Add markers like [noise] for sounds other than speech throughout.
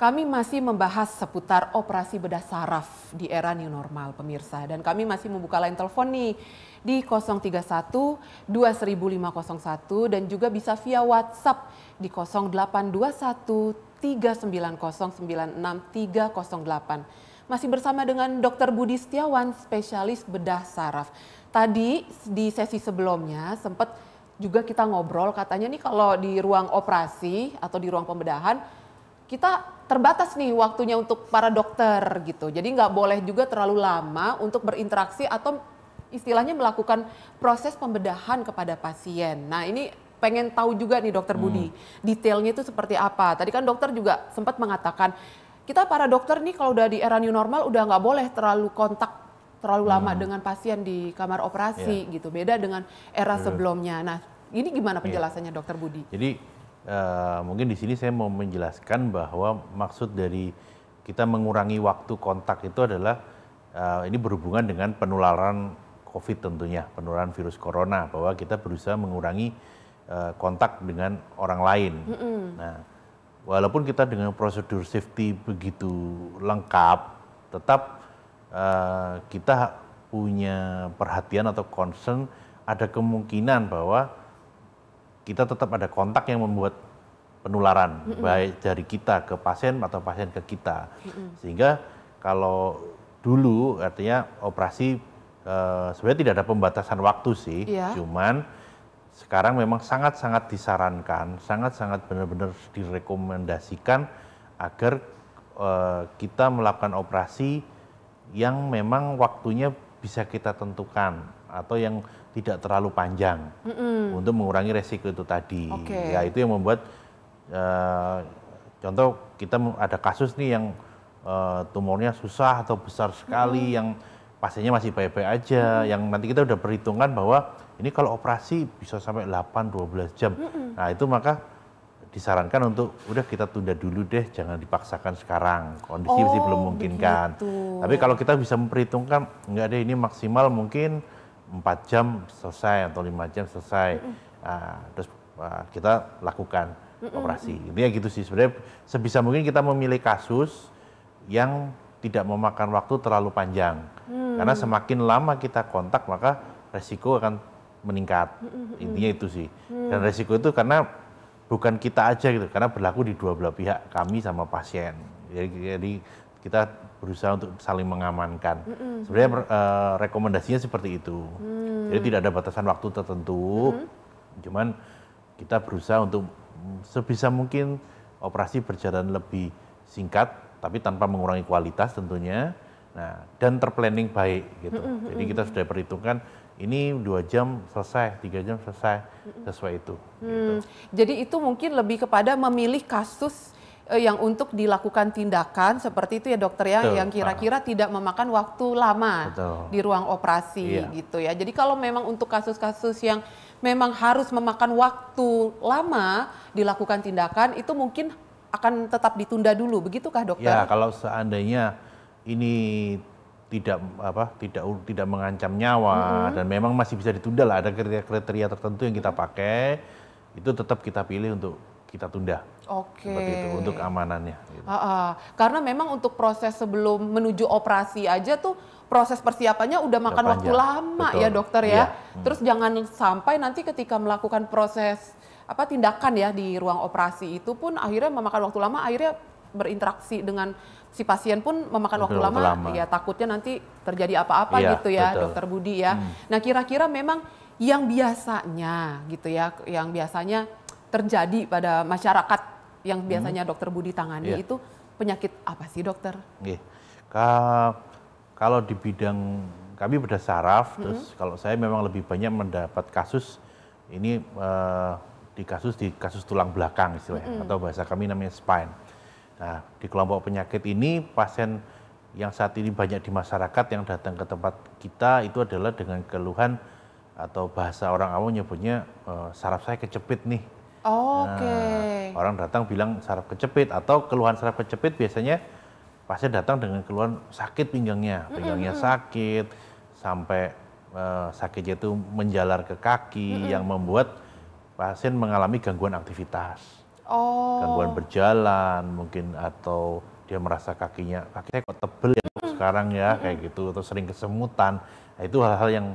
Kami masih membahas seputar operasi bedah saraf di era new normal pemirsa dan kami masih membuka line telepon nih di 031 2501 dan juga bisa via WhatsApp di 0821 Masih bersama dengan Dr. Budi Setiawan, spesialis bedah saraf. Tadi di sesi sebelumnya sempat juga kita ngobrol katanya nih kalau di ruang operasi atau di ruang pembedahan kita terbatas nih waktunya untuk para dokter gitu. Jadi nggak boleh juga terlalu lama untuk berinteraksi atau istilahnya melakukan proses pembedahan kepada pasien. Nah ini pengen tahu juga nih dokter hmm. Budi detailnya itu seperti apa. Tadi kan dokter juga sempat mengatakan kita para dokter nih kalau udah di era new normal udah nggak boleh terlalu kontak terlalu lama hmm. dengan pasien di kamar operasi yeah. gitu. Beda dengan era hmm. sebelumnya. Nah ini gimana iya. penjelasannya yeah. dokter Budi? Jadi uh, mungkin di sini saya mau menjelaskan bahwa maksud dari kita mengurangi waktu kontak itu adalah uh, ini berhubungan dengan penularan COVID tentunya, penularan virus corona bahwa kita berusaha mengurangi uh, kontak dengan orang lain. Mm -hmm. Nah, walaupun kita dengan prosedur safety begitu lengkap, tetap uh, kita punya perhatian atau concern ada kemungkinan bahwa kita tetap ada kontak yang membuat penularan mm -hmm. baik dari kita ke pasien atau pasien ke kita mm -hmm. sehingga kalau dulu artinya operasi uh, sebenarnya tidak ada pembatasan waktu sih yeah. cuman sekarang memang sangat-sangat disarankan sangat-sangat benar-benar direkomendasikan agar uh, kita melakukan operasi yang memang waktunya bisa kita tentukan atau yang tidak terlalu panjang mm -hmm. untuk mengurangi resiko itu tadi. Okay. Ya itu yang membuat uh, contoh kita ada kasus nih yang uh, tumornya susah atau besar sekali mm -hmm. yang pasiennya masih baik-baik aja, mm -hmm. yang nanti kita udah perhitungkan bahwa ini kalau operasi bisa sampai 8-12 jam. Mm -hmm. Nah itu maka disarankan untuk udah kita tunda dulu deh, jangan dipaksakan sekarang. Kondisi oh, masih belum oh, memungkinkan. Begitu. Tapi kalau kita bisa memperhitungkan, enggak deh ini maksimal mungkin empat jam selesai atau lima jam selesai mm -hmm. uh, terus uh, kita lakukan mm -hmm. operasi intinya gitu sih sebenarnya sebisa mungkin kita memilih kasus yang tidak memakan waktu terlalu panjang mm. karena semakin lama kita kontak maka resiko akan meningkat mm. intinya itu sih mm. dan resiko itu karena bukan kita aja gitu karena berlaku di dua belah pihak kami sama pasien jadi, jadi kita berusaha untuk saling mengamankan. Mm -hmm. Sebenarnya uh, rekomendasinya seperti itu. Mm. Jadi tidak ada batasan waktu tertentu. Mm -hmm. Cuman kita berusaha untuk mm, sebisa mungkin operasi berjalan lebih singkat tapi tanpa mengurangi kualitas tentunya. Nah, dan terplanning baik gitu. Mm -hmm. Jadi kita sudah perhitungkan ini dua jam selesai, tiga jam selesai sesuai itu. Hmm. Gitu. Jadi itu mungkin lebih kepada memilih kasus Eh, yang untuk dilakukan tindakan seperti itu ya dokter ya Betul. yang kira-kira ah. tidak memakan waktu lama Betul. di ruang operasi iya. gitu ya. Jadi kalau memang untuk kasus-kasus yang memang harus memakan waktu lama dilakukan tindakan itu mungkin akan tetap ditunda dulu begitukah dokter? Ya, kalau seandainya ini tidak apa tidak tidak mengancam nyawa mm -hmm. dan memang masih bisa ditunda lah ada kriteria-kriteria tertentu yang kita pakai itu tetap kita pilih untuk kita tunda. Oke. Seperti itu untuk keamanannya. Gitu. Uh, uh. karena memang untuk proses sebelum menuju operasi aja tuh proses persiapannya udah makan udah waktu lama ya, Betul. ya dokter ya. ya. Hmm. Terus jangan sampai nanti ketika melakukan proses apa tindakan ya di ruang operasi itu pun akhirnya memakan waktu lama akhirnya berinteraksi dengan si pasien pun memakan waktu, waktu lama, lama ya takutnya nanti terjadi apa-apa ya, gitu ya betul. dokter Budi ya. Hmm. Nah kira-kira memang yang biasanya gitu ya yang biasanya terjadi pada masyarakat yang hmm. biasanya hmm. dokter Budi tangani yeah. itu penyakit apa sih dokter? Yeah. Ka kalau di bidang kami bedah saraf, hmm. terus kalau saya memang lebih banyak mendapat kasus ini uh, di kasus di kasus tulang belakang istilahnya hmm. atau bahasa kami namanya spine. Nah di kelompok penyakit ini pasien yang saat ini banyak di masyarakat yang datang ke tempat kita itu adalah dengan keluhan atau bahasa orang awam nyebutnya uh, saraf saya kecepit nih Oh, nah, Oke. Okay. Orang datang bilang saraf kejepit atau keluhan saraf kejepit biasanya pasien datang dengan keluhan sakit pinggangnya, pinggangnya mm -hmm. sakit sampai uh, eh, sakitnya itu menjalar ke kaki mm -hmm. yang membuat pasien mengalami gangguan aktivitas. Oh. Gangguan berjalan mungkin atau dia merasa kakinya kakinya saya kok tebel ya mm -hmm. sekarang ya mm -hmm. kayak gitu atau sering kesemutan. Nah, itu hal-hal yang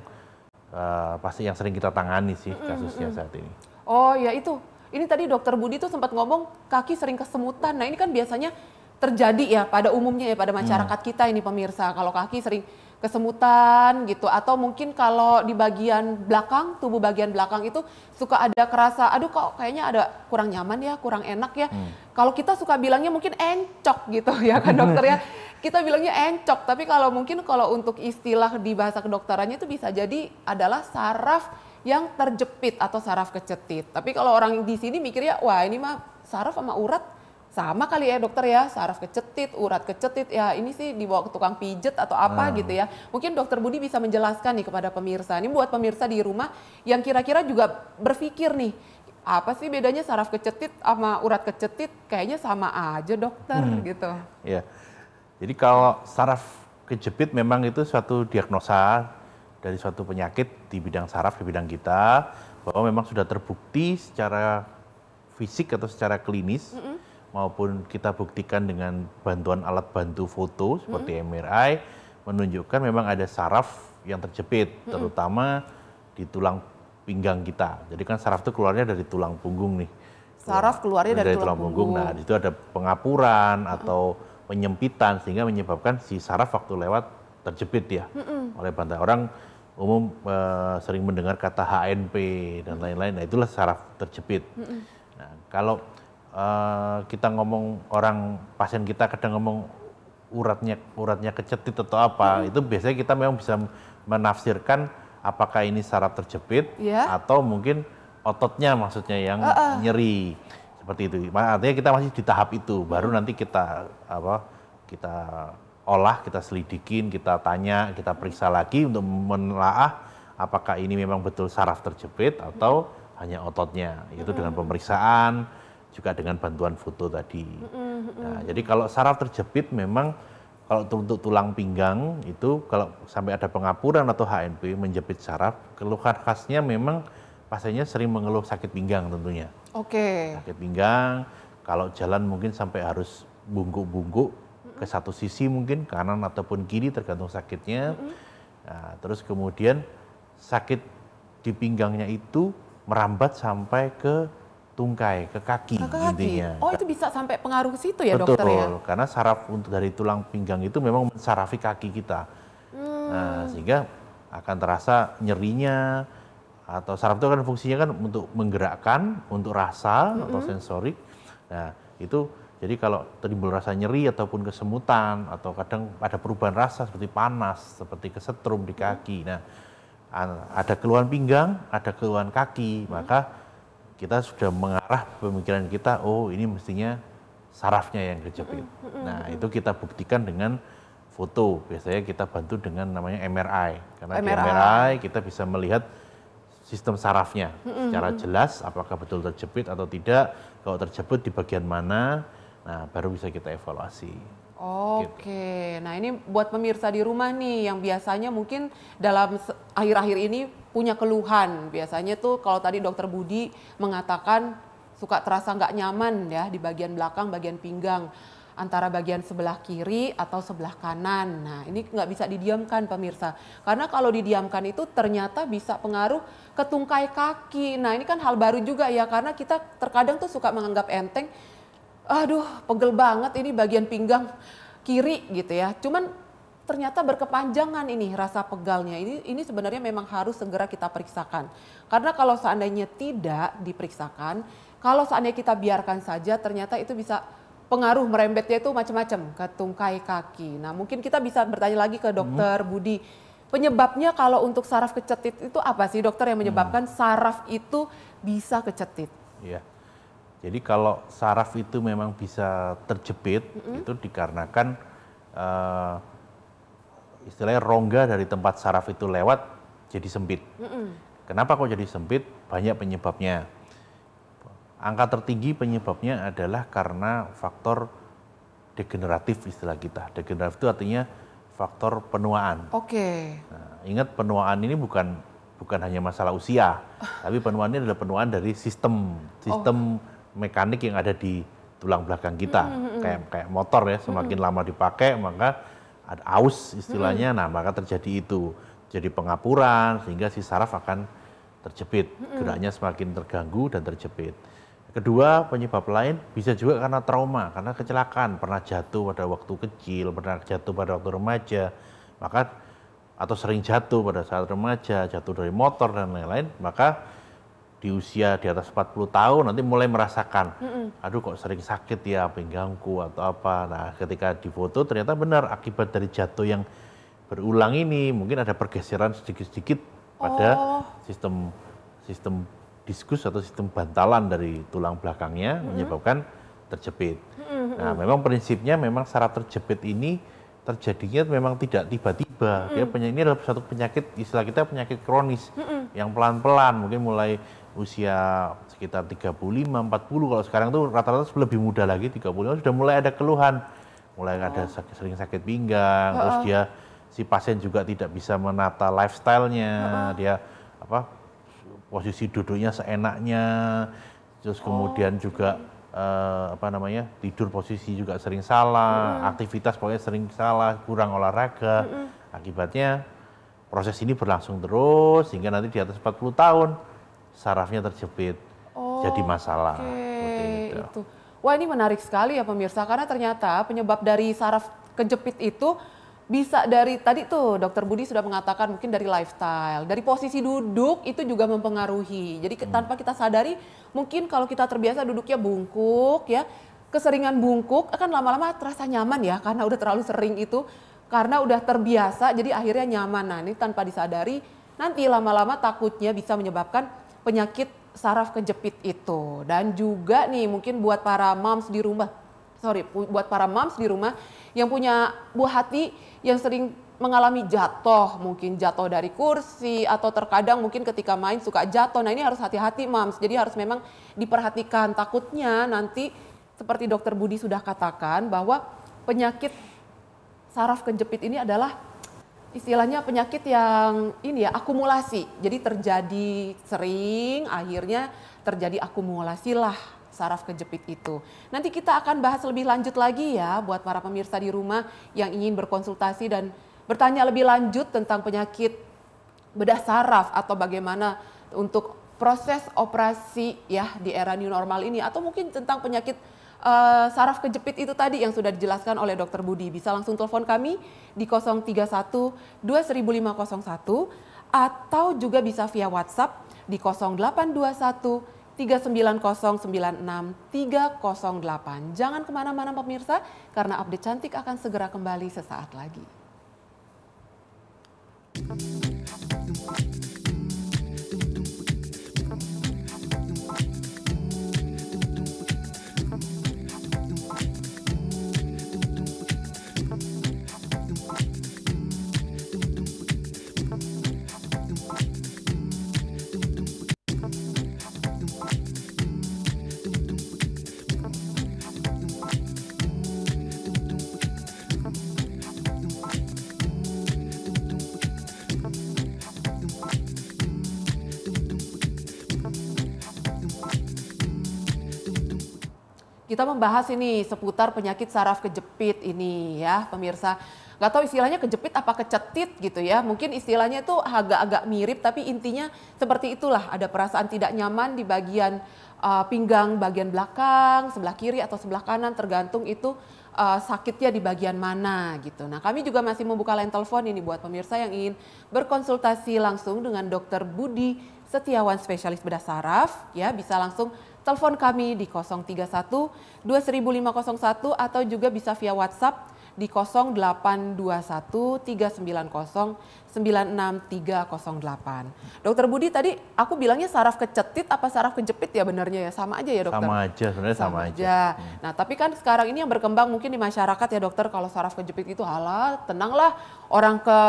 uh, pasti yang sering kita tangani sih kasusnya mm -hmm. saat ini. Oh ya itu ini tadi dokter Budi tuh sempat ngomong kaki sering kesemutan. Nah ini kan biasanya terjadi ya pada umumnya ya pada hmm. masyarakat hmm. kita ini pemirsa kalau kaki sering kesemutan gitu atau mungkin kalau di bagian belakang tubuh bagian belakang itu suka ada kerasa aduh kok kayaknya ada kurang nyaman ya kurang enak ya hmm. kalau kita suka bilangnya mungkin encok gitu [laughs] ya kan dokter ya kita bilangnya encok tapi kalau mungkin kalau untuk istilah di bahasa kedokterannya itu bisa jadi adalah saraf yang terjepit atau saraf kecetit. Tapi kalau orang di sini mikirnya, wah ini mah saraf sama urat sama kali ya dokter ya saraf kecetit urat kecetit ya ini sih dibawa ke tukang pijet atau apa hmm. gitu ya mungkin dokter Budi bisa menjelaskan nih kepada pemirsa ini buat pemirsa di rumah yang kira-kira juga berpikir nih apa sih bedanya saraf kecetit sama urat kecetit kayaknya sama aja dokter hmm. gitu ya jadi kalau saraf kejepit memang itu suatu diagnosa dari suatu penyakit di bidang saraf, di bidang kita, bahwa memang sudah terbukti secara fisik atau secara klinis, mm -hmm. maupun kita buktikan dengan bantuan alat bantu foto seperti mm -hmm. MRI, menunjukkan memang ada saraf yang terjepit, mm -hmm. terutama di tulang pinggang kita. Jadi kan saraf itu keluarnya dari tulang punggung nih. Saraf keluarnya dari, dari tulang, punggung. punggung. Nah, di situ ada pengapuran atau penyempitan sehingga menyebabkan si saraf waktu lewat terjepit ya mm -mm. oleh bantai orang umum uh, sering mendengar kata HNP dan lain-lain. Nah, itulah saraf terjepit. Mm -hmm. Nah, kalau uh, kita ngomong orang pasien kita kadang ngomong uratnya uratnya kecetit atau apa, mm -hmm. itu biasanya kita memang bisa menafsirkan apakah ini saraf terjepit yeah. atau mungkin ototnya maksudnya yang uh -uh. nyeri seperti itu. Artinya kita masih di tahap itu, baru nanti kita apa kita olah, kita selidikin, kita tanya, kita periksa lagi untuk menelaah apakah ini memang betul saraf terjepit atau hmm hanya ototnya. Itu hmm dengan pemeriksaan juga dengan bantuan foto tadi. hmm Nah, jadi kalau saraf terjepit memang kalau untuk tulang pinggang itu kalau sampai ada pengapuran atau HNP menjepit saraf, keluhan khasnya memang pasiennya sering mengeluh sakit pinggang tentunya. Oke. Okay. Sakit pinggang, kalau jalan mungkin sampai harus bungkuk-bungkuk ke satu sisi mungkin kanan ataupun kiri tergantung sakitnya. Mm-hmm. Nah, terus kemudian sakit di pinggangnya itu merambat sampai ke tungkai, ke kaki, ke kaki. intinya. Oh, itu bisa sampai pengaruh ke situ ya, Betul, dokter ya? karena saraf untuk dari tulang pinggang itu memang mensarafi kaki kita. Hmm. Nah, sehingga akan terasa nyerinya atau saraf itu kan fungsinya kan untuk menggerakkan, untuk rasa mm -hmm. atau sensorik. Nah, itu jadi kalau timbul rasa nyeri ataupun kesemutan atau kadang ada perubahan rasa seperti panas, seperti kesetrum di kaki. Hmm. Nah, ada keluhan pinggang, ada keluhan kaki, hmm. maka kita sudah mengarah pemikiran kita, oh ini mestinya sarafnya yang kejepit. Hmm, nah, itu kita buktikan dengan foto. Biasanya kita bantu dengan namanya MRI. Karena MRI. di MRI kita bisa melihat sistem sarafnya secara jelas apakah betul terjepit atau tidak, kalau terjepit di bagian mana, Nah, baru bisa kita evaluasi. Oke, gitu. nah ini buat pemirsa di rumah nih yang biasanya mungkin dalam akhir-akhir ini punya keluhan. Biasanya tuh kalau tadi dokter Budi mengatakan suka terasa nggak nyaman ya di bagian belakang, bagian pinggang antara bagian sebelah kiri atau sebelah kanan. Nah ini nggak bisa didiamkan pemirsa, karena kalau didiamkan itu ternyata bisa pengaruh ke tungkai kaki. Nah ini kan hal baru juga ya, karena kita terkadang tuh suka menganggap enteng aduh pegel banget ini bagian pinggang kiri gitu ya. Cuman ternyata berkepanjangan ini rasa pegalnya. Ini ini sebenarnya memang harus segera kita periksakan. Karena kalau seandainya tidak diperiksakan, kalau seandainya kita biarkan saja ternyata itu bisa pengaruh merembetnya itu macam-macam ke tungkai kaki. Nah, mungkin kita bisa bertanya lagi ke dokter hmm. Budi penyebabnya kalau untuk saraf kecetit itu apa sih dokter yang menyebabkan hmm. saraf itu bisa kecetit? Iya. Jadi kalau saraf itu memang bisa terjepit mm-hmm. itu dikarenakan uh, istilahnya rongga dari tempat saraf itu lewat jadi sempit. Mm-hmm. Kenapa kok jadi sempit? Banyak penyebabnya. Angka tertinggi penyebabnya adalah karena faktor degeneratif istilah kita. Degeneratif itu artinya faktor penuaan. Oke. Okay. Nah, ingat penuaan ini bukan bukan hanya masalah usia, [laughs] tapi penuaan ini adalah penuaan dari sistem oh. sistem oh mekanik yang ada di tulang belakang kita hmm. hmm, hmm. kayak kayak motor ya hmm, semakin hmm. lama dipakai maka ada aus istilahnya hmm. nah maka terjadi itu jadi pengapuran sehingga si saraf akan terjepit hmm. geraknya semakin terganggu dan terjepit kedua penyebab lain bisa juga karena trauma karena kecelakaan pernah jatuh pada waktu kecil pernah jatuh pada waktu remaja maka atau sering jatuh pada saat remaja jatuh dari motor dan lain-lain maka di usia di atas 40 tahun nanti mulai merasakan mm -mm. aduh kok sering sakit ya pinggangku atau apa nah ketika difoto ternyata benar akibat dari jatuh yang berulang ini mungkin ada pergeseran sedikit-sedikit pada oh. sistem sistem diskus atau sistem bantalan dari tulang belakangnya mm -hmm. menyebabkan terjepit. Mm -hmm. Nah, memang prinsipnya memang saraf terjepit ini terjadinya memang tidak tiba-tiba. Mm -hmm. Ya, ini adalah satu penyakit istilah kita penyakit kronis mm -hmm. yang pelan-pelan mungkin mulai usia sekitar 35, 40 kalau sekarang tuh rata-rata lebih muda lagi 35 sudah mulai ada keluhan, mulai oh. ada sakit, sering sakit pinggang, oh. terus oh. dia si pasien juga tidak bisa menata lifestyle-nya, oh, oh. dia apa posisi duduknya seenaknya, terus kemudian oh. juga uh, apa namanya tidur posisi juga sering salah, mm. aktivitas pokoknya sering salah, kurang olahraga, mm akibatnya proses ini berlangsung terus sehingga nanti di atas 40 tahun sarafnya terjepit oh, jadi masalah. Okay, itu. itu. Wah ini menarik sekali ya pemirsa karena ternyata penyebab dari saraf kejepit itu bisa dari tadi tuh dokter Budi sudah mengatakan mungkin dari lifestyle, dari posisi duduk itu juga mempengaruhi. Jadi hmm. tanpa kita sadari mungkin kalau kita terbiasa duduknya bungkuk ya, keseringan bungkuk akan lama-lama terasa nyaman ya karena udah terlalu sering itu, karena udah terbiasa jadi akhirnya nyaman. Nah, ini tanpa disadari nanti lama-lama takutnya bisa menyebabkan penyakit saraf kejepit itu. Dan juga nih mungkin buat para moms di rumah, sorry, buat para moms di rumah yang punya buah hati yang sering mengalami jatuh, mungkin jatuh dari kursi atau terkadang mungkin ketika main suka jatuh. Nah ini harus hati-hati moms, jadi harus memang diperhatikan. Takutnya nanti seperti dokter Budi sudah katakan bahwa penyakit saraf kejepit ini adalah istilahnya penyakit yang ini ya akumulasi. Jadi terjadi sering akhirnya terjadi akumulasi lah saraf kejepit itu. Nanti kita akan bahas lebih lanjut lagi ya buat para pemirsa di rumah yang ingin berkonsultasi dan bertanya lebih lanjut tentang penyakit bedah saraf atau bagaimana untuk proses operasi ya di era new normal ini atau mungkin tentang penyakit uh, saraf kejepit itu tadi yang sudah dijelaskan oleh Dokter Budi. Bisa langsung telepon kami di 031 20501 atau juga bisa via WhatsApp di 0821 3909638. Jangan kemana-mana pemirsa, karena update cantik akan segera kembali sesaat lagi. Kita membahas ini seputar penyakit saraf kejepit ini ya pemirsa. Gak tahu istilahnya kejepit apa kecetit gitu ya. Mungkin istilahnya itu agak-agak mirip tapi intinya seperti itulah. Ada perasaan tidak nyaman di bagian uh, pinggang bagian belakang, sebelah kiri atau sebelah kanan tergantung itu uh, sakitnya di bagian mana gitu. Nah, kami juga masih membuka line telepon ini buat pemirsa yang ingin berkonsultasi langsung dengan dokter Budi Setiawan spesialis bedah saraf ya bisa langsung telepon kami di 031 2501 atau juga bisa via WhatsApp di 0821 390 96308. Dokter Budi tadi aku bilangnya saraf kecetit apa saraf kejepit ya benarnya ya sama aja ya dokter. Sama aja sebenarnya sama, sama aja. aja. Hmm. Nah tapi kan sekarang ini yang berkembang mungkin di masyarakat ya dokter kalau saraf kejepit itu halah tenanglah orang ke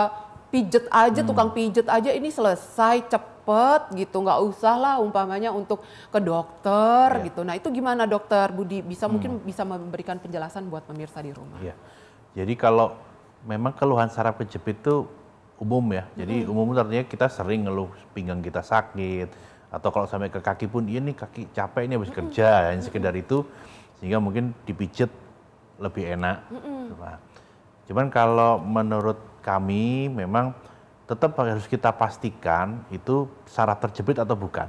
pijet aja hmm. tukang pijet aja ini selesai cepat cepet gitu nggak usah lah umpamanya untuk ke dokter ya. gitu nah itu gimana dokter Budi bisa hmm. mungkin bisa memberikan penjelasan buat pemirsa di rumah ya. jadi kalau memang keluhan saraf kejepit itu umum ya jadi hmm. umum artinya kita sering ngeluh pinggang kita sakit atau kalau sampai ke kaki pun iya nih kaki capek ini habis hmm. kerja hanya sekedar hmm. itu sehingga mungkin dipijet lebih enak hmm. nah, cuman kalau menurut kami memang tetap harus kita pastikan itu saraf terjepit atau bukan.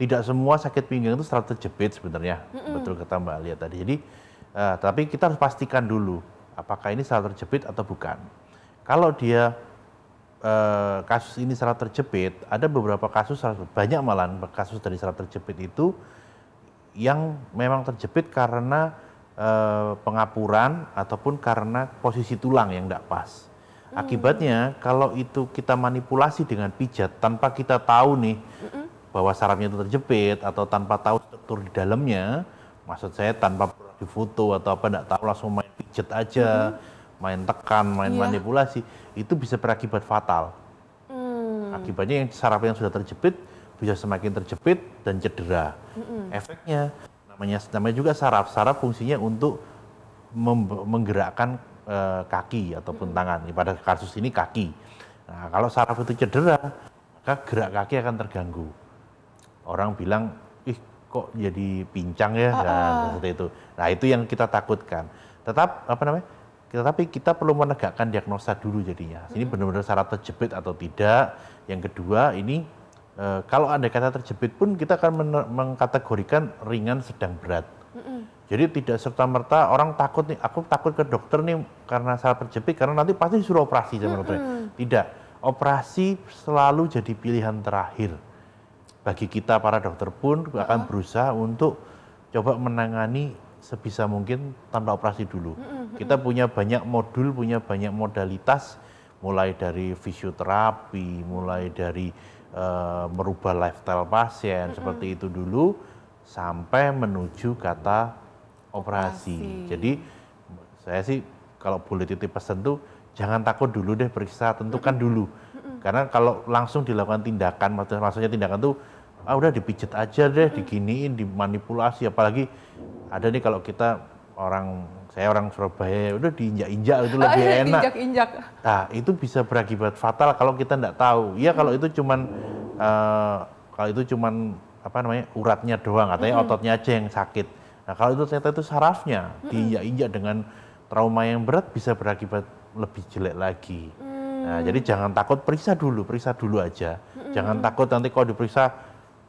Tidak semua sakit pinggang itu saraf terjepit sebenarnya, mm -mm. betul kata Mbak Lia tadi. Jadi, uh, tapi kita harus pastikan dulu apakah ini saraf terjepit atau bukan. Kalau dia uh, kasus ini saraf terjepit, ada beberapa kasus banyak malah kasus dari saraf terjepit itu yang memang terjepit karena uh, pengapuran ataupun karena posisi tulang yang tidak pas Hmm. Akibatnya kalau itu kita manipulasi dengan pijat tanpa kita tahu nih hmm. bahwa sarafnya itu terjepit atau tanpa tahu struktur di dalamnya, maksud saya tanpa di foto atau apa tidak tahu langsung main pijat aja, hmm main tekan, main yeah. manipulasi, itu bisa berakibat fatal. Hmm. Akibatnya yang saraf yang sudah terjepit bisa semakin terjepit dan cedera. hmm Efeknya namanya namanya juga saraf. Saraf fungsinya untuk menggerakkan eh, kaki ataupun tangan. Pada kasus ini kaki. Nah, kalau saraf itu cedera, maka gerak kaki akan terganggu. Orang bilang, ih kok jadi pincang ya, dan nah, seperti itu. Nah itu yang kita takutkan. Tetap apa namanya? Tetapi kita perlu menegakkan diagnosa dulu jadinya. Ini hmm. benar-benar saraf terjepit atau tidak. Yang kedua ini e, kalau ada kata terjepit pun kita akan mengkategorikan ringan, sedang, berat. Mm -mm. Jadi tidak serta-merta orang takut nih, aku takut ke dokter nih karena salah terjepit, karena nanti pasti suruh operasi sama mm Tidak, operasi selalu jadi pilihan terakhir. Bagi kita para dokter pun uh -huh. akan berusaha untuk coba menangani sebisa mungkin tanpa operasi dulu. Mm -hmm. Kita punya banyak modul, punya banyak modalitas, mulai dari fisioterapi, mulai dari uh, merubah lifestyle pasien mm -hmm. seperti itu dulu, sampai menuju kata operasi. operasi. Jadi saya sih kalau boleh titip pesan tuh jangan takut dulu deh periksa, tentukan dulu. Karena kalau langsung dilakukan tindakan, maksudnya tindakan tuh ah udah dipijet aja deh, diginiin, dimanipulasi apalagi ada nih kalau kita orang saya orang Surabaya udah diinjak-injak itu lebih [laughs] enak. injak injak Nah, itu bisa berakibat fatal kalau kita tidak tahu. Iya kalau itu cuman uh, kalau itu cuman apa namanya uratnya doang katanya mm -hmm. ototnya aja yang sakit Nah kalau itu ternyata itu sarafnya mm -mm. diinjak-injak dengan trauma yang berat bisa berakibat lebih jelek lagi. Mm. Nah jadi jangan takut periksa dulu, periksa dulu aja. Mm -mm. Jangan takut nanti kalau diperiksa,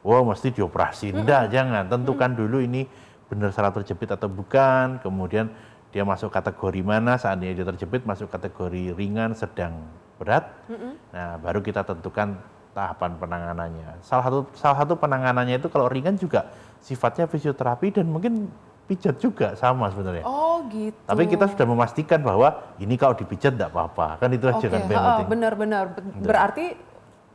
wah wow, mesti dioperasi. Mm -mm. jangan. Tentukan mm -mm. dulu ini benar salah terjepit atau bukan. Kemudian dia masuk kategori mana seandainya dia terjepit masuk kategori ringan, sedang, berat. Mm -hmm. Nah, baru kita tentukan tahapan penanganannya. Salah satu salah satu penanganannya itu kalau ringan juga sifatnya fisioterapi dan mungkin pijat juga sama sebenarnya. Oh gitu. Tapi kita sudah memastikan bahwa ini kalau dipijat tidak apa-apa, kan itu aja okay. kan yang penting. Benar-benar. Gitu. Berarti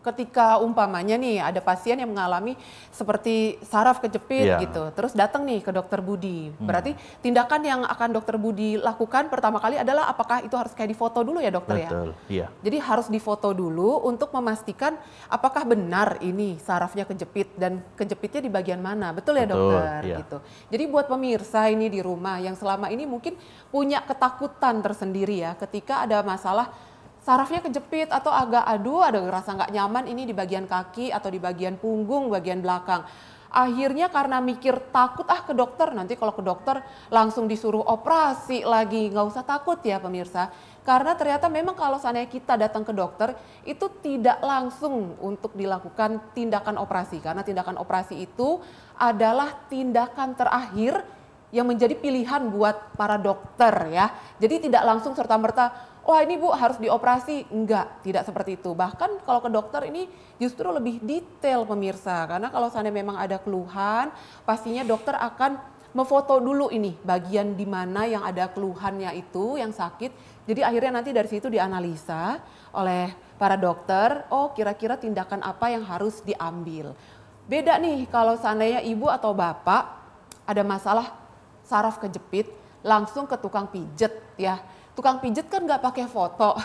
ketika umpamanya nih ada pasien yang mengalami seperti saraf kejepit yeah. gitu, terus datang nih ke dokter Budi. Hmm. Berarti hmm. tindakan yang akan dokter Budi lakukan pertama kali adalah apakah itu harus kayak difoto dulu ya dokter ya? Betul. ya? Yeah. Jadi harus difoto dulu untuk memastikan apakah benar ini sarafnya kejepit dan kejepitnya di bagian mana. Betul ya dokter yeah. gitu. Jadi buat pemirsa ini di rumah yang selama ini mungkin punya ketakutan tersendiri ya ketika ada masalah sarafnya kejepit atau agak aduh ada ngerasa nggak nyaman ini di bagian kaki atau di bagian punggung bagian belakang akhirnya karena mikir takut ah ke dokter nanti kalau ke dokter langsung disuruh operasi lagi nggak usah takut ya pemirsa karena ternyata memang kalau seandainya kita datang ke dokter itu tidak langsung untuk dilakukan tindakan operasi karena tindakan operasi itu adalah tindakan terakhir yang menjadi pilihan buat para dokter ya. Jadi tidak langsung serta merta wah ini bu harus dioperasi. Enggak, tidak seperti itu. Bahkan kalau ke dokter ini justru lebih detail pemirsa. Karena kalau seandainya memang ada keluhan, pastinya dokter akan memfoto dulu ini bagian di mana yang ada keluhannya itu yang sakit. Jadi akhirnya nanti dari situ dianalisa oleh para dokter, oh kira-kira tindakan apa yang harus diambil. Beda nih kalau seandainya ibu atau bapak ada masalah saraf kejepit, langsung ke tukang pijet ya tukang pijet kan nggak pakai foto [laughs]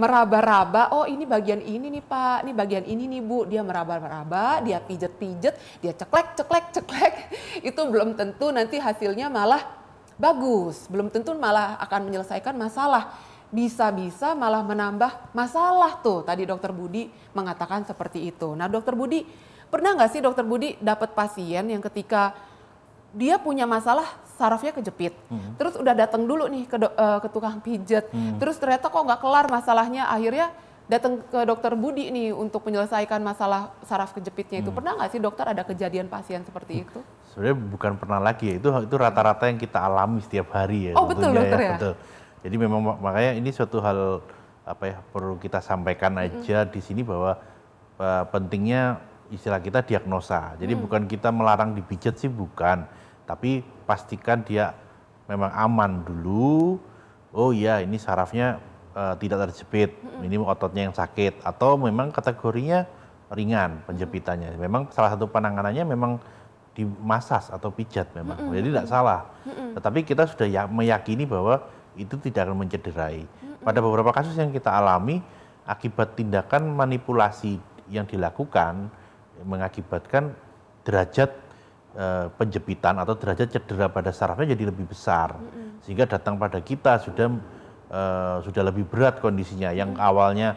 meraba-raba, oh ini bagian ini nih pak, ini bagian ini nih bu, dia meraba-raba, dia pijet-pijet, dia ceklek, ceklek, ceklek, [laughs] itu belum tentu nanti hasilnya malah bagus, belum tentu malah akan menyelesaikan masalah, bisa-bisa malah menambah masalah tuh, tadi dokter Budi mengatakan seperti itu. Nah dokter Budi, pernah nggak sih dokter Budi dapat pasien yang ketika dia punya masalah sarafnya kejepit. Hmm. Terus udah datang dulu nih ke, uh, ke tukang pijet. Hmm. Terus ternyata kok nggak kelar masalahnya. Akhirnya datang ke dokter Budi nih untuk menyelesaikan masalah saraf kejepitnya itu. Hmm. Pernah nggak sih dokter ada kejadian pasien seperti hmm. itu? Sebenarnya bukan pernah lagi ya. Itu itu rata-rata yang kita alami setiap hari ya. Oh betul ya. dokter ya. ya. Betul. Jadi memang makanya ini suatu hal apa ya perlu kita sampaikan hmm. aja hmm. di sini bahwa uh, pentingnya istilah kita diagnosa. Jadi hmm. bukan kita melarang dipijat sih bukan, tapi pastikan dia memang aman dulu. Oh iya, ini sarafnya uh, tidak terjepit, minimum ototnya yang sakit atau memang kategorinya ringan penjepitannya. Memang salah satu penanganannya memang dimasas atau pijat memang. Mm -mm. Jadi tidak salah. Mm -mm. Tetapi kita sudah ya-, meyakini bahwa itu tidak akan mencederai. Mm -mm. Pada beberapa kasus yang kita alami akibat tindakan manipulasi yang dilakukan mengakibatkan derajat Eh, penjepitan atau derajat cedera pada sarafnya jadi lebih besar sehingga datang pada kita sudah uh, sudah lebih berat kondisinya yang awalnya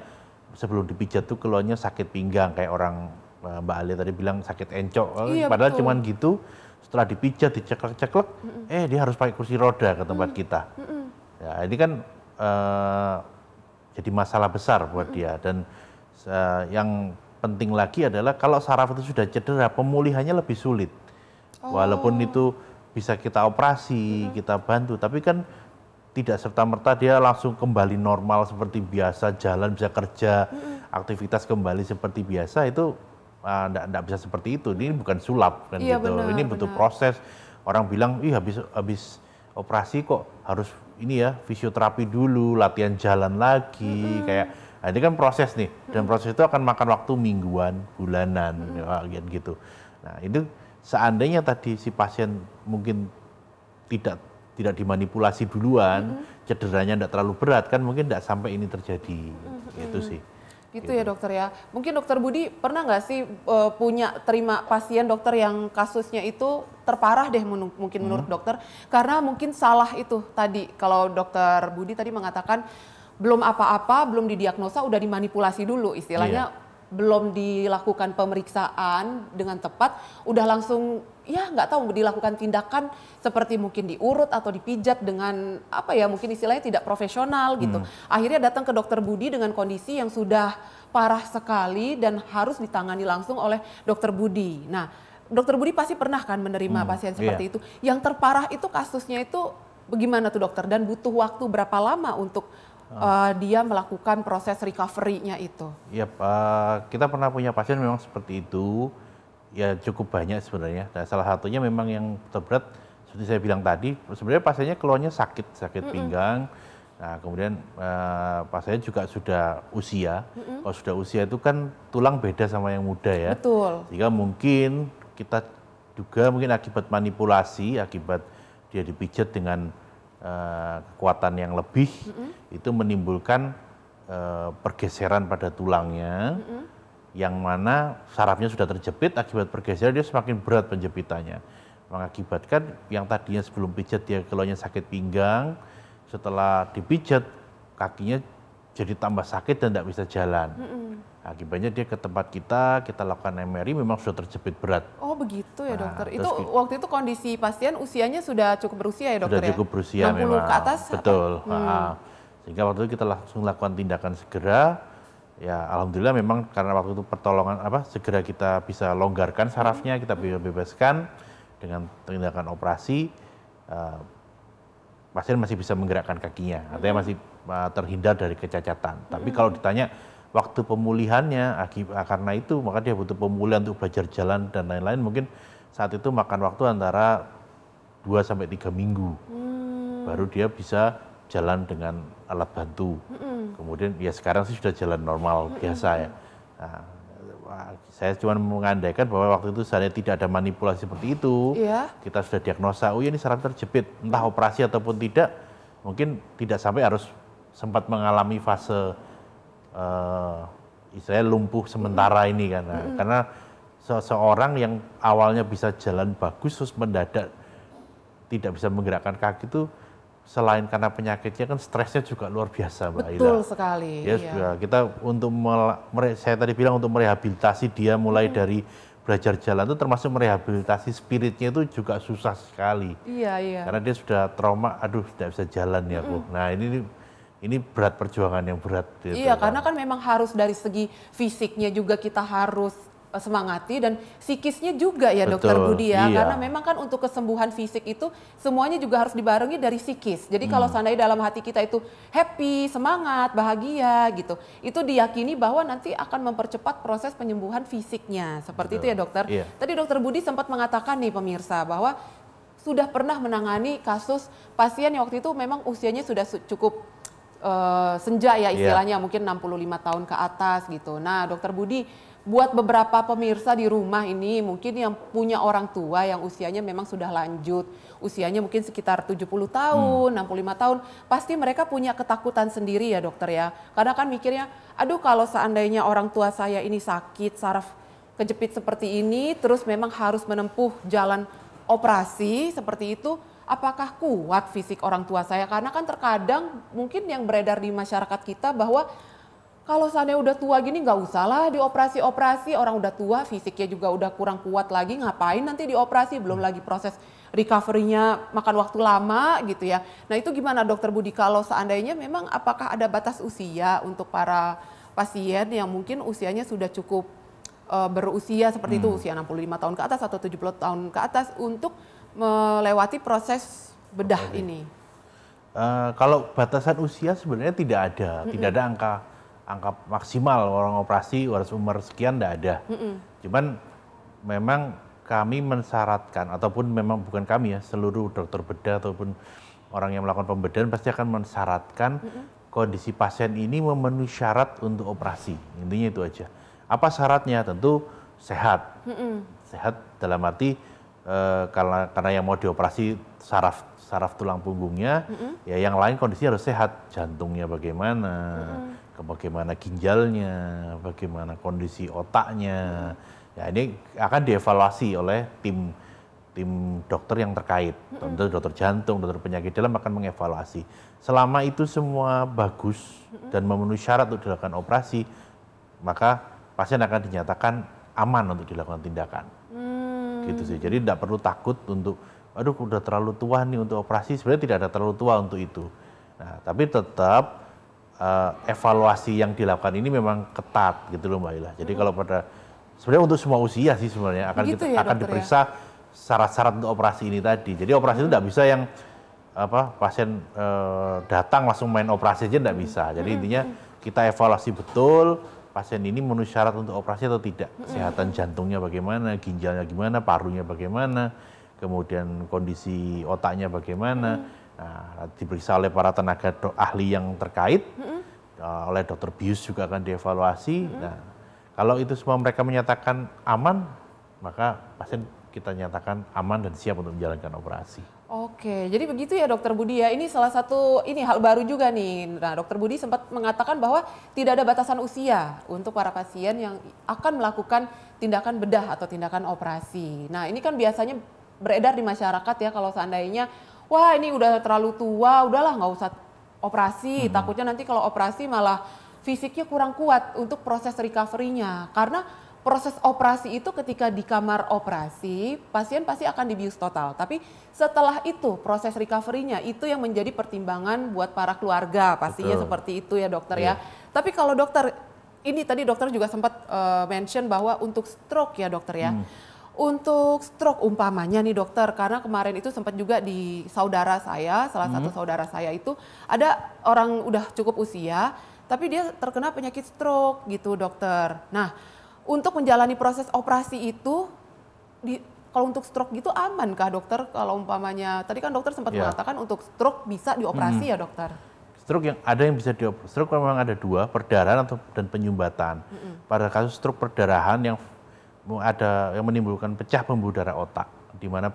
sebelum dipijat tuh keluarnya sakit pinggang kayak orang uh, Mbak Ali tadi bilang sakit encok iya, padahal betul. cuman gitu setelah dipijat diceklek-ceklek mm-hmm. eh dia harus pakai kursi roda ke tempat mm-hmm. kita ya ini kan uh, jadi masalah besar buat mm-hmm. dia dan uh, yang penting lagi adalah kalau saraf itu sudah cedera pemulihannya lebih sulit walaupun itu bisa kita operasi kita bantu tapi kan tidak serta merta dia langsung kembali normal seperti biasa jalan bisa kerja aktivitas kembali seperti biasa itu tidak ah, uh, bisa seperti itu ini bukan sulap kan iya, gitu benar, ini butuh proses orang bilang ih habis habis operasi kok harus ini ya fisioterapi dulu latihan jalan lagi hmm. kayak nah ini kan proses nih dan proses itu akan makan waktu mingguan bulanan hmm. gitu nah itu seandainya tadi si pasien mungkin tidak tidak dimanipulasi duluan, mm-hmm. cederanya tidak terlalu berat kan mungkin tidak sampai ini terjadi. Mm-hmm. Itu sih. Gitu, gitu, ya dokter ya. Mungkin dokter Budi pernah nggak sih uh, punya terima pasien dokter yang kasusnya itu terparah deh mungkin hmm menurut dokter karena mungkin salah itu tadi kalau dokter Budi tadi mengatakan belum apa-apa, belum didiagnosa udah dimanipulasi dulu istilahnya. Yeah belum dilakukan pemeriksaan dengan tepat, udah langsung ya nggak tahu dilakukan tindakan seperti mungkin diurut atau dipijat dengan apa ya mungkin istilahnya tidak profesional gitu. Hmm. Akhirnya datang ke dokter Budi dengan kondisi yang sudah parah sekali dan harus ditangani langsung oleh dokter Budi. Nah, dokter Budi pasti pernah kan menerima hmm, pasien seperti iya. itu. Yang terparah itu kasusnya itu bagaimana tuh dokter dan butuh waktu berapa lama untuk uh, dia melakukan proses recovery-nya itu? Ya, yep, uh, kita pernah punya pasien memang seperti itu. Ya cukup banyak sebenarnya. Dan nah, salah satunya memang yang terberat seperti saya bilang tadi, sebenarnya pasiennya keluarnya sakit, sakit mm -mm. pinggang. Nah, kemudian uh, eh, pasiennya juga sudah usia. Mm-hmm. Kalau sudah usia itu kan tulang beda sama yang muda ya. Betul. Jika mungkin kita juga mungkin akibat manipulasi, akibat dia dipijat dengan Eh, kekuatan yang lebih mm -hmm. itu menimbulkan uh, pergeseran pada tulangnya mm -hmm. yang mana sarafnya sudah terjepit akibat pergeseran dia semakin berat penjepitannya mengakibatkan yang tadinya sebelum pijat dia keluarnya sakit pinggang setelah dipijat kakinya jadi tambah sakit dan tidak bisa jalan. Mm -hmm. Akibatnya dia ke tempat kita, kita lakukan MRI memang sudah terjepit berat. Oh begitu ya nah, dokter. Nah, itu terus, gitu. waktu itu kondisi pasien usianya sudah cukup berusia ya dokter sudah ya? cukup berusia 60 memang. ke atas? Betul. Hmm. Nah, sehingga waktu itu kita langsung lakukan tindakan segera. Ya alhamdulillah memang karena waktu itu pertolongan apa segera kita bisa longgarkan sarafnya, hmm. kita bisa bebaskan dengan tindakan operasi. Uh, pasien masih bisa menggerakkan kakinya, artinya hmm. masih eh, terhindar dari kecacatan. Tapi hmm. kalau ditanya waktu pemulihannya akibat ah, karena itu maka dia butuh pemulihan untuk belajar jalan dan lain-lain mungkin saat itu makan waktu antara 2 sampai 3 minggu. Hmm. Baru dia bisa jalan dengan alat bantu. Hmm. Kemudian ya sekarang sih sudah jalan normal hmm. biasa ya. Nah, saya cuma mengandaikan bahwa waktu itu saya tidak ada manipulasi seperti itu. Yeah. Kita sudah diagnosa, oh ya ini saraf terjepit, entah operasi ataupun tidak, mungkin tidak sampai harus sempat mengalami fase uh, Israel lumpuh sementara mm -hmm. ini kan, mm -hmm. karena seseorang yang awalnya bisa jalan bagus terus mendadak tidak bisa menggerakkan kaki itu selain karena penyakitnya kan stresnya juga luar biasa Mbak Betul Ila. sekali. Ya, iya. kita untuk saya tadi bilang untuk merehabilitasi dia mulai hmm. dari belajar jalan itu termasuk merehabilitasi spiritnya itu juga susah sekali. Iya, iya. Karena dia sudah trauma, aduh tidak bisa jalan ya, Bu. Nah, ini ini berat perjuangan yang berat. Gitu iya, gitu, karena kan memang harus dari segi fisiknya juga kita harus eh, semangati dan psikisnya juga ya Betul, dokter Budi ya iya. karena memang kan untuk kesembuhan fisik itu semuanya juga harus dibarengi dari psikis jadi hmm. kalau seandainya dalam hati kita itu happy semangat bahagia gitu itu diyakini bahwa nanti akan mempercepat proses penyembuhan fisiknya seperti Betul. itu ya dokter iya. tadi dokter Budi sempat mengatakan nih pemirsa bahwa sudah pernah menangani kasus pasien yang waktu itu memang usianya sudah cukup uh, senja ya iya. istilahnya yeah. mungkin 65 tahun ke atas gitu. Nah, Dokter Budi buat beberapa pemirsa di rumah ini mungkin yang punya orang tua yang usianya memang sudah lanjut, usianya mungkin sekitar 70 tahun, hmm. 65 tahun, pasti mereka punya ketakutan sendiri ya dokter ya. Karena kan mikirnya, aduh kalau seandainya orang tua saya ini sakit, saraf kejepit seperti ini, terus memang harus menempuh jalan operasi seperti itu, apakah kuat fisik orang tua saya? Karena kan terkadang mungkin yang beredar di masyarakat kita bahwa kalau seandainya udah tua gini nggak usah lah dioperasi-operasi, orang udah tua fisiknya juga udah kurang kuat lagi, ngapain nanti dioperasi, belum lagi proses recovery-nya makan waktu lama gitu ya. Nah itu gimana dokter Budi kalau seandainya memang apakah ada batas usia untuk para pasien yang mungkin usianya sudah cukup uh, berusia seperti hmm. itu usia 65 tahun ke atas atau 70 tahun ke atas untuk melewati proses bedah okay. ini. Uh, kalau batasan usia sebenarnya tidak ada, mm -mm. tidak ada angka angka maksimal orang operasi harus umur sekian tidak ada. Mm -mm. Cuman memang kami mensyaratkan ataupun memang bukan kami ya, seluruh dokter bedah ataupun orang yang melakukan pembedahan pasti akan mensyaratkan mm -mm. kondisi pasien ini memenuhi syarat untuk operasi. Intinya itu aja. Mm apa syaratnya? Tentu sehat. mm hmm Sehat dalam arti e, karena karena yang mau dioperasi saraf saraf tulang punggungnya, mm-hmm. ya yang lain kondisinya harus sehat. Jantungnya bagaimana? Mm-hmm bagaimana ginjalnya, bagaimana kondisi otaknya. Ya ini akan dievaluasi oleh tim tim dokter yang terkait, tentu dokter jantung, dokter penyakit dalam akan mengevaluasi. Selama itu semua bagus dan memenuhi syarat untuk dilakukan operasi, maka pasien akan dinyatakan aman untuk dilakukan tindakan. Hmm. Gitu sih. Jadi tidak perlu takut untuk aduh udah terlalu tua nih untuk operasi. Sebenarnya tidak ada terlalu tua untuk itu. Nah, tapi tetap uh, evaluasi yang dilakukan ini memang ketat gitu loh Mbak Ila. Jadi hmm. kalau pada sebenarnya untuk semua usia sih sebenarnya akan kita, ya, akan ya? diperiksa syarat syarat-syarat untuk operasi ini tadi. Jadi operasi hmm. itu tidak bisa yang apa pasien uh, datang langsung main operasi aja tidak hmm. bisa. Jadi hmm. intinya hmm, hmm. kita evaluasi betul pasien ini memenuhi syarat untuk operasi atau tidak. Kesehatan jantungnya bagaimana, ginjalnya gimana, parunya bagaimana, kemudian kondisi otaknya bagaimana. Nah, diperiksa oleh para tenaga ahli yang terkait, eh, oleh dokter bius juga akan dievaluasi. Nah, kalau itu semua mereka menyatakan aman, maka pasien kita nyatakan aman dan siap untuk menjalankan operasi. Oke, jadi begitu ya Dokter Budi ya. Ini salah satu ini hal baru juga nih. Nah, Dokter Budi sempat mengatakan bahwa tidak ada batasan usia untuk para pasien yang akan melakukan tindakan bedah atau tindakan operasi. Nah, ini kan biasanya beredar di masyarakat ya kalau seandainya wah ini udah terlalu tua, udahlah nggak usah operasi. Hmm. Takutnya nanti kalau operasi malah fisiknya kurang kuat untuk proses recovery-nya karena proses operasi itu ketika di kamar operasi, pasien pasti akan dibius total. Tapi setelah itu proses recovery-nya itu yang menjadi pertimbangan buat para keluarga. Pastinya Betul. seperti itu ya dokter yeah. ya. Iya. Tapi kalau dokter ini tadi dokter juga sempat uh, mention bahwa untuk stroke ya dokter ya. Hmm. Untuk stroke umpamanya nih dokter, karena kemarin itu sempat juga di saudara saya, salah hmm. satu saudara saya itu ada orang udah cukup usia, tapi dia terkena penyakit stroke gitu dokter. Nah, untuk menjalani proses operasi itu di kalau untuk stroke gitu aman kah dokter kalau umpamanya tadi kan dokter sempat ya. mengatakan untuk stroke bisa dioperasi hmm. ya dokter stroke yang ada yang bisa dioperasi stroke memang ada dua perdarahan atau dan penyumbatan hmm. pada kasus stroke perdarahan yang ada yang menimbulkan pecah pembuluh darah otak di mana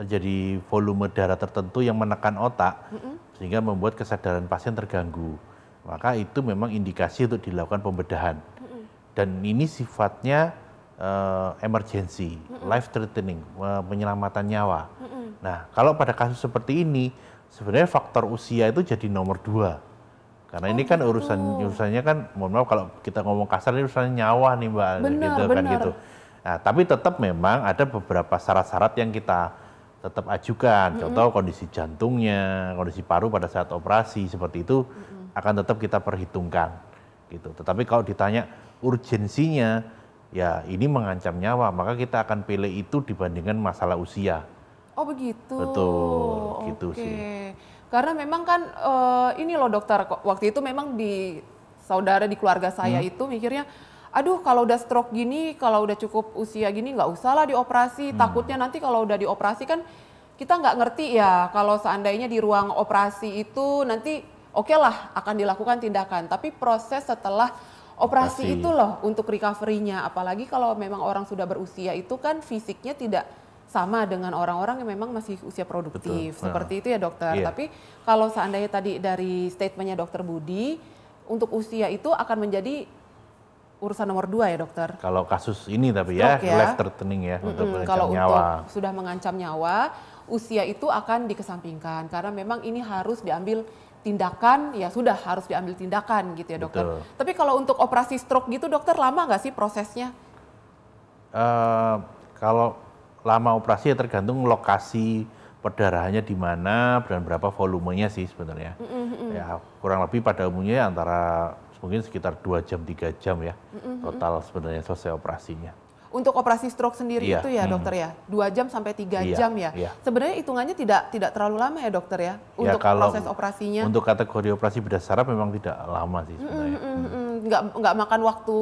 terjadi volume darah tertentu yang menekan otak hmm. sehingga membuat kesadaran pasien terganggu maka itu memang indikasi untuk dilakukan pembedahan dan ini sifatnya uh, emergency, mm -mm. life threatening, uh, penyelamatan nyawa. Mm -mm. Nah, kalau pada kasus seperti ini sebenarnya faktor usia itu jadi nomor dua. Karena oh, ini kan gitu. urusan betul. urusannya kan mohon maaf kalau kita ngomong kasar ini urusan nyawa nih Mbak benar, gitu benar. kan gitu. Nah, tapi tetap memang ada beberapa syarat-syarat yang kita tetap ajukan. Mm -hmm. Contoh kondisi jantungnya, kondisi paru pada saat operasi seperti itu mm -hmm. akan tetap kita perhitungkan gitu. Tetapi kalau ditanya urgensinya ya ini mengancam nyawa maka kita akan pilih itu dibandingkan masalah usia oh begitu betul gitu sih karena memang kan uh, ini loh dokter waktu itu memang di saudara di keluarga saya hmm. itu mikirnya aduh kalau udah stroke gini kalau udah cukup usia gini nggak usah lah dioperasi hmm. takutnya nanti kalau udah dioperasi kan kita nggak ngerti ya kalau seandainya di ruang operasi itu nanti oke okay lah akan dilakukan tindakan tapi proses setelah operasi itu loh untuk recovery-nya. Apalagi kalau memang orang sudah berusia itu kan fisiknya tidak sama dengan orang-orang yang memang masih usia produktif. Betul. Seperti nah. itu ya dokter. Yeah. Tapi kalau seandainya tadi dari statementnya dokter Budi, untuk usia itu akan menjadi urusan nomor dua ya dokter. Kalau kasus ini tapi ya, ya, life threatening ya mm-hmm. untuk mengancam kalau nyawa. Untuk sudah mengancam nyawa, usia itu akan dikesampingkan karena memang ini harus diambil tindakan ya sudah harus diambil tindakan gitu ya dokter. Betul. Tapi kalau untuk operasi stroke gitu dokter lama nggak sih prosesnya? Uh, kalau lama operasi ya tergantung lokasi perdarahannya di mana dan berapa volumenya sih sebenarnya. Mm -hmm. Ya kurang lebih pada umumnya ya antara mungkin sekitar 2 jam 3 jam ya mm -hmm. total sebenarnya selesai operasinya. Untuk operasi stroke sendiri iya, itu ya hmm. dokter ya, dua jam sampai tiga iya, jam ya. iya. Sebenarnya hitungannya tidak tidak terlalu lama ya dokter ya, ya untuk kalau proses operasinya. Untuk kategori operasi bedah saraf memang tidak lama sih sebenarnya. Mm, mm, mm, Nggak nggak makan waktu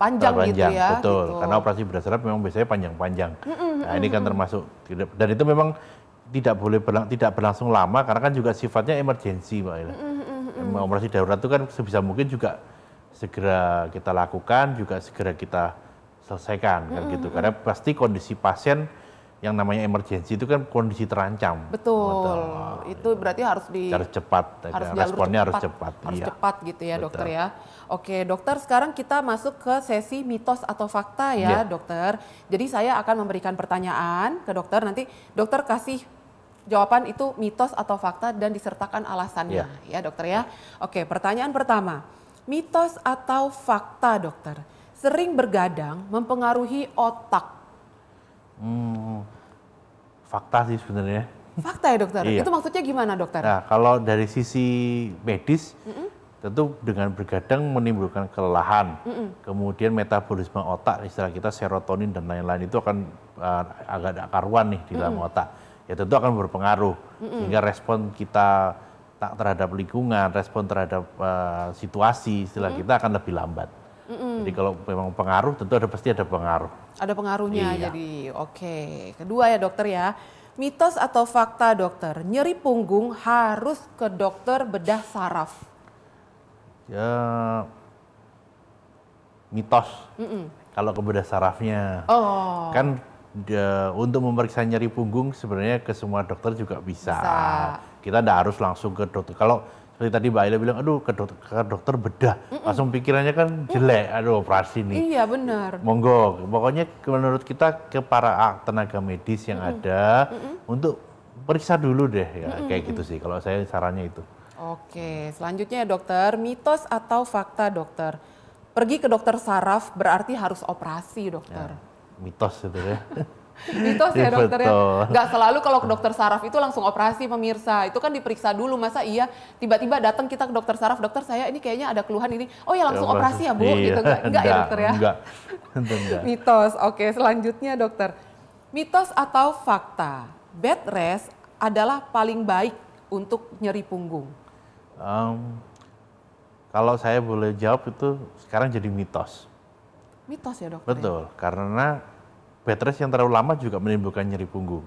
panjang, gitu panjang gitu ya. Betul, gitu. karena operasi bedah saraf memang biasanya panjang-panjang. Mm, mm, nah ini kan termasuk dan itu memang tidak boleh berlang, tidak berlangsung lama karena kan juga sifatnya emergensi mbak Ila. Mm, mm, Operasi darurat itu kan sebisa mungkin juga segera kita lakukan juga segera kita selesaikan hmm. kan gitu. Karena pasti kondisi pasien yang namanya emergensi itu kan kondisi terancam. Betul. Betul. Ah, itu gitu. berarti harus di harus cepat. Harus responnya cepat, harus cepat. Harus iya. cepat gitu ya, Betul. dokter ya. Oke, dokter, sekarang kita masuk ke sesi mitos atau fakta ya, yeah. dokter. Jadi saya akan memberikan pertanyaan ke dokter nanti dokter kasih jawaban itu mitos atau fakta dan disertakan alasannya yeah. ya, dokter ya. Oke, pertanyaan pertama. Mitos atau fakta, dokter? sering bergadang mempengaruhi otak. Hmm, fakta sih sebenarnya. Fakta ya dokter. Iya. Itu maksudnya gimana dokter? Nah, kalau dari sisi medis, mm -mm. tentu dengan bergadang menimbulkan kelelahan, mm -mm. kemudian metabolisme otak, istilah kita serotonin dan lain-lain itu akan uh, agak ada karuan nih di dalam mm -mm. otak. Ya tentu akan berpengaruh mm -mm. sehingga respon kita tak terhadap lingkungan, respon terhadap uh, situasi istilah mm -mm. kita akan lebih lambat. Mm-mm. Jadi kalau memang pengaruh tentu ada pasti ada pengaruh. Ada pengaruhnya iya. jadi oke. Okay. Kedua ya dokter ya. Mitos atau fakta dokter, nyeri punggung harus ke dokter bedah saraf. Ya mitos. Mm-mm. Kalau ke bedah sarafnya. Oh. Kan de, untuk memeriksa nyeri punggung sebenarnya ke semua dokter juga bisa. bisa. Kita tidak harus langsung ke dokter. Kalau seperti tadi Mbak Ayla bilang, aduh ke dokter, ke dokter bedah, Mm-mm. langsung pikirannya kan jelek, mm aduh operasi nih. Iya benar. Monggo, pokoknya menurut kita ke para tenaga medis yang Mm-mm. ada Mm-mm. untuk periksa dulu deh ya, kayak gitu sih. Kalau saya sarannya itu. Oke, selanjutnya dokter, mitos atau fakta dokter? Pergi ke dokter saraf berarti harus operasi dokter. Ya, mitos itu ya. [laughs] [laughs] mitos ya dokter ya nggak selalu kalau ke dokter saraf itu langsung operasi pemirsa itu kan diperiksa dulu masa iya tiba-tiba datang kita ke dokter saraf dokter saya ini kayaknya ada keluhan ini oh ya langsung ya, operasi ya bu iya. gitu enggak, kan. enggak ya dokter ya enggak, enggak. [laughs] mitos oke selanjutnya dokter mitos atau fakta bed rest adalah paling baik untuk nyeri punggung um, kalau saya boleh jawab itu sekarang jadi mitos mitos ya dokter ya? betul karena bed rest yang terlalu lama juga menimbulkan nyeri punggung.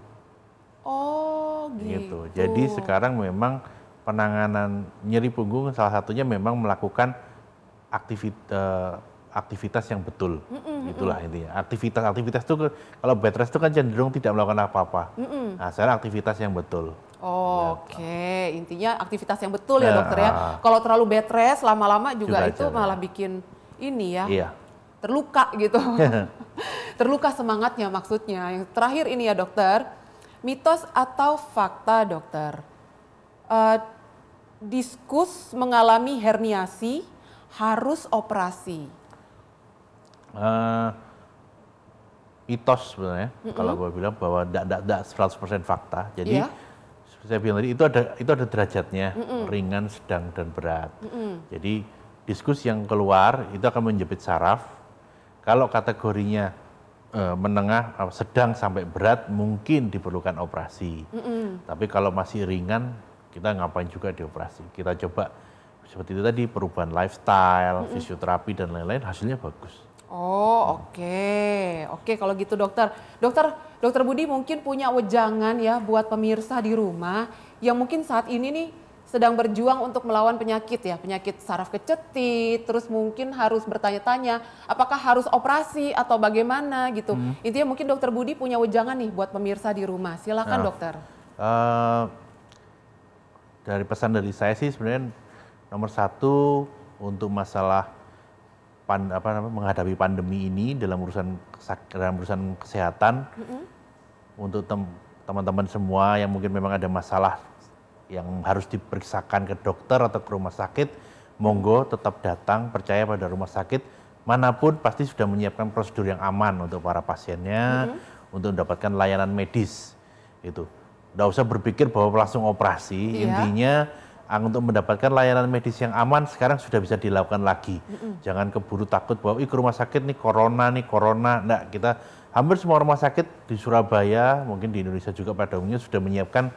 Oh, gitu. gitu. Jadi sekarang memang penanganan nyeri punggung salah satunya memang melakukan aktivitas eh, aktivitas yang betul, mm -mm, itulah mm -mm. intinya. Aktivitas-aktivitas itu kalau bed rest itu kan cenderung tidak melakukan apa-apa. Mm -mm. Nah, sekarang aktivitas yang betul. Oh, Oke, okay. Gitu. intinya aktivitas yang betul ya, ya dokter ya. Nah, ah. Kalau terlalu bed rest lama-lama juga, juga itu aja, malah ya. bikin ini ya. Iya terluka gitu. [laughs] [laughs] terluka semangatnya maksudnya. Yang terakhir ini ya dokter, mitos atau fakta dokter? Uh, diskus mengalami herniasi harus operasi. Uh, mitos sebenarnya mm -hmm. kalau gue bilang bahwa tidak tidak 100% fakta. Jadi yeah. saya bilang tadi itu ada itu ada derajatnya mm -hmm. ringan, sedang dan berat. Mm -hmm. Jadi diskus yang keluar itu akan menjepit saraf kalau kategorinya uh, menengah, eh, sedang sampai berat mungkin diperlukan operasi. Mm -mm. Tapi kalau masih ringan, kita ngapain juga dioperasi. Kita coba seperti itu tadi perubahan lifestyle, mm -mm. fisioterapi dan lain-lain hasilnya bagus. Oh oke okay. oke okay, kalau gitu dokter dokter dokter Budi mungkin punya wejangan ya buat pemirsa di rumah yang mungkin saat ini nih sedang berjuang untuk melawan penyakit ya, penyakit saraf kecetit, terus mungkin harus bertanya-tanya apakah harus operasi atau bagaimana gitu. Hmm. Intinya mungkin dokter Budi punya wejangan nih buat pemirsa di rumah. Silakan nah, dokter. Uh, dari pesan dari saya sih sebenarnya nomor satu untuk masalah pan, apa namanya menghadapi pandemi ini dalam urusan dalam urusan kesehatan -hmm. untuk teman-teman semua yang mungkin memang ada masalah yang harus diperiksakan ke dokter atau ke rumah sakit, monggo tetap datang, percaya pada rumah sakit, manapun pasti sudah menyiapkan prosedur yang aman untuk para pasiennya, mm-hmm. untuk mendapatkan layanan medis, itu. Tidak usah berpikir bahwa langsung operasi, yeah. intinya ah, untuk mendapatkan layanan medis yang aman sekarang sudah bisa dilakukan lagi. Mm-hmm. Jangan keburu takut bahwa, ih ke rumah sakit nih corona nih corona, enggak kita hampir semua rumah sakit di Surabaya, mungkin di Indonesia juga pada umumnya sudah menyiapkan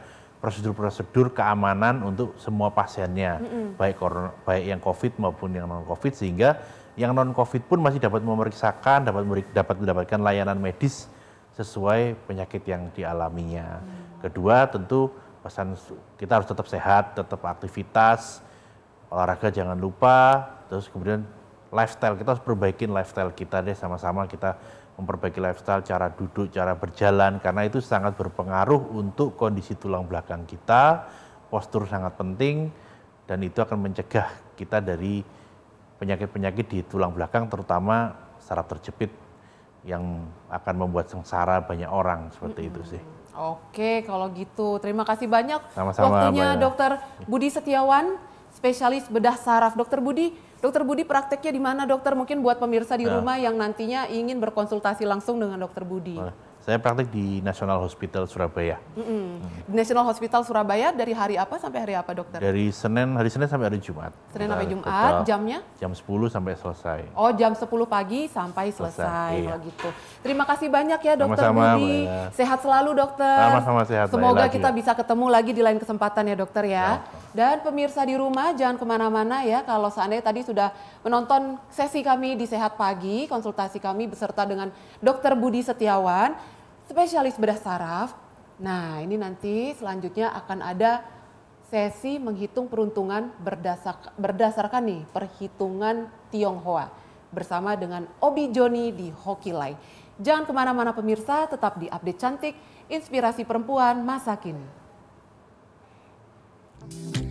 prosedur-prosedur keamanan untuk semua pasiennya, mm -hmm. baik corona, baik yang COVID maupun yang non COVID sehingga yang non COVID pun masih dapat memeriksakan, dapat dapat mendapatkan layanan medis sesuai penyakit yang dialaminya. Mm. Kedua tentu pesan kita harus tetap sehat, tetap aktivitas, olahraga jangan lupa, terus kemudian lifestyle kita harus perbaikin lifestyle kita deh sama-sama kita memperbaiki lifestyle, cara duduk, cara berjalan karena itu sangat berpengaruh untuk kondisi tulang belakang kita. Postur sangat penting dan itu akan mencegah kita dari penyakit-penyakit di tulang belakang terutama saraf terjepit yang akan membuat sengsara banyak orang seperti -hmm. itu sih. Oke, kalau gitu terima kasih banyak Sama -sama, waktunya banyak. Dokter Budi Setiawan, spesialis bedah saraf. Dokter Budi, Dokter Budi prakteknya di mana dokter? Mungkin buat pemirsa di ya. rumah yang nantinya ingin berkonsultasi langsung dengan dokter Budi. Boleh. Saya praktik di National Hospital Surabaya. Mm -hmm. Di National Hospital Surabaya dari hari apa sampai hari apa dokter? Dari Senin hari Senin sampai hari Jumat. Senin sampai Jumat, jamnya? Jam 10 sampai selesai. Oh, jam 10 pagi sampai selesai, selesai iya. oh, gitu. Terima kasih banyak ya dokter Sama -sama, Budi. Ya. Sehat selalu dokter. Sama-sama sehat. Semoga kita bisa ketemu lagi di lain kesempatan ya dokter ya. ya. Dan pemirsa di rumah jangan kemana-mana ya kalau seandainya tadi sudah menonton sesi kami di Sehat Pagi, konsultasi kami beserta dengan Dokter Budi Setiawan spesialis bedah saraf. Nah, ini nanti selanjutnya akan ada sesi menghitung peruntungan berdasarkan, berdasarkan nih perhitungan Tionghoa bersama dengan Obi Joni di Hoki Lai. Jangan kemana-mana pemirsa, tetap di Update Cantik, Inspirasi Perempuan Masa Kini.